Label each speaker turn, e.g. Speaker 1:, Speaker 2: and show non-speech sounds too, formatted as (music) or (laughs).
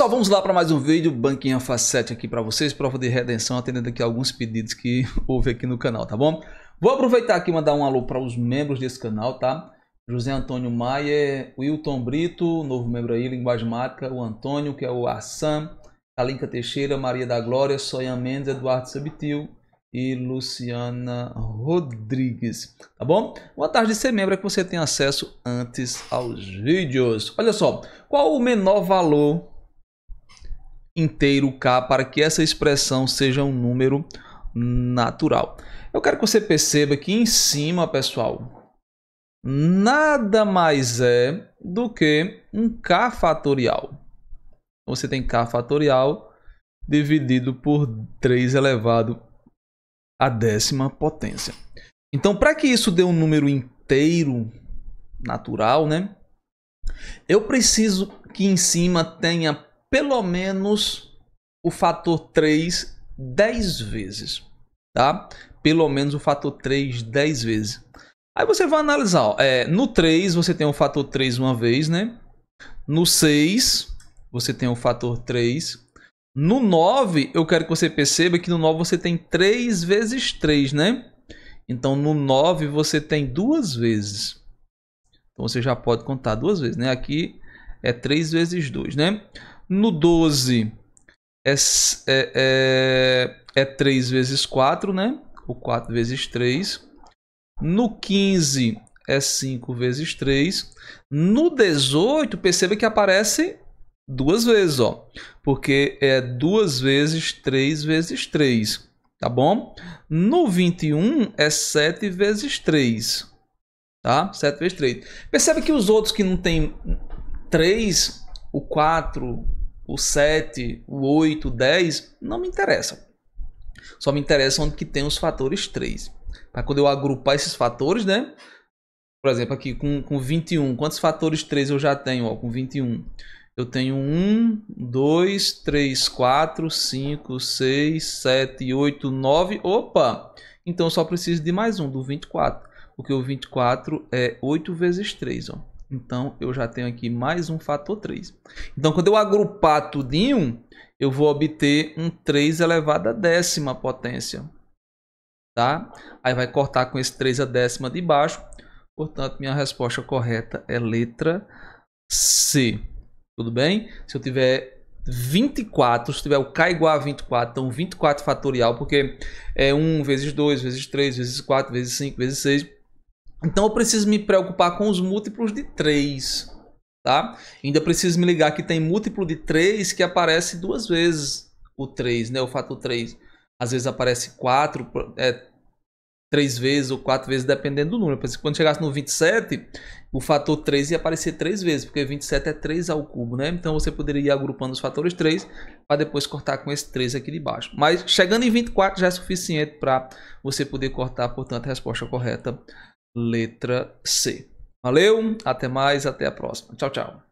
Speaker 1: pessoal, vamos lá para mais um vídeo, Banquinha Facete aqui para vocês, prova de redenção, atendendo aqui alguns pedidos que (laughs) houve aqui no canal, tá bom? Vou aproveitar aqui e mandar um alô para os membros desse canal, tá? José Antônio Maia, Wilton Brito, novo membro aí, Linguagem Mática, o Antônio, que é o Assam, Kalinka Teixeira, Maria da Glória, Sonia Mendes, Eduardo Subtil, e Luciana Rodrigues, tá bom? Boa tarde de ser membro é que você tem acesso antes aos vídeos. Olha só, qual o menor valor inteiro K para que essa expressão seja um número natural. Eu quero que você perceba que em cima, pessoal, nada mais é do que um K fatorial. Você tem K fatorial dividido por 3 elevado à décima potência. Então, para que isso dê um número inteiro natural, né? Eu preciso que em cima tenha pelo menos o fator 3 10 vezes, tá? Pelo menos o fator 3 10 vezes. Aí você vai analisar, ó, é, no 3 você tem o fator 3 uma vez, né? No 6 você tem o fator 3. No 9, eu quero que você perceba que no 9 você tem 3 vezes 3, né? Então no 9 você tem duas vezes. Então você já pode contar duas vezes, né? Aqui é 3 vezes 2, né? No 12 é, é, é, é, né? é 3 vezes 4, né? O 4 vezes 3. No 15 é 5 vezes 3. No 18, perceba que aparece duas vezes, ó. Porque é 2 vezes 3 vezes 3, tá bom? No 21 é 7 vezes 3, tá? 7 vezes 3. Perceba que os outros que não tem 3, o 4, o 7, o 8, o 10, não me interessa. Só me interessa onde que tem os fatores 3. Para quando eu agrupar esses fatores, né? Por exemplo, aqui com, com 21, quantos fatores 3 eu já tenho? Ó, com 21. Eu tenho 1, 2, 3, 4, 5, 6, 7, 8, 9. Opa! Então eu só preciso de mais um, do 24. Porque o 24 é 8 vezes 3. Ó. Então, eu já tenho aqui mais um fator 3. Então, quando eu agrupar tudinho, eu vou obter um 3 elevado à décima potência. Tá? Aí vai cortar com esse 3 a décima de baixo. Portanto, minha resposta correta é letra C. Tudo bem? Se eu tiver 24, se tiver o K igual a 24, então 24 fatorial, porque é 1 vezes 2, vezes 3, vezes 4, vezes 5, vezes 6 então eu preciso me preocupar com os múltiplos de 3, tá? Ainda preciso me ligar que tem múltiplo de 3 que aparece duas vezes o 3, né? O fator 3. Às vezes aparece 4, é, 3 vezes ou 4 vezes, dependendo do número. Por exemplo, quando chegasse no 27, o fator 3 ia aparecer 3 vezes, porque 27 é 3 ao cubo, né? Então você poderia ir agrupando os fatores 3 para depois cortar com esse 3 aqui de baixo. Mas chegando em 24 já é suficiente para você poder cortar, portanto, a resposta correta letra C. Valeu, até mais, até a próxima. Tchau, tchau.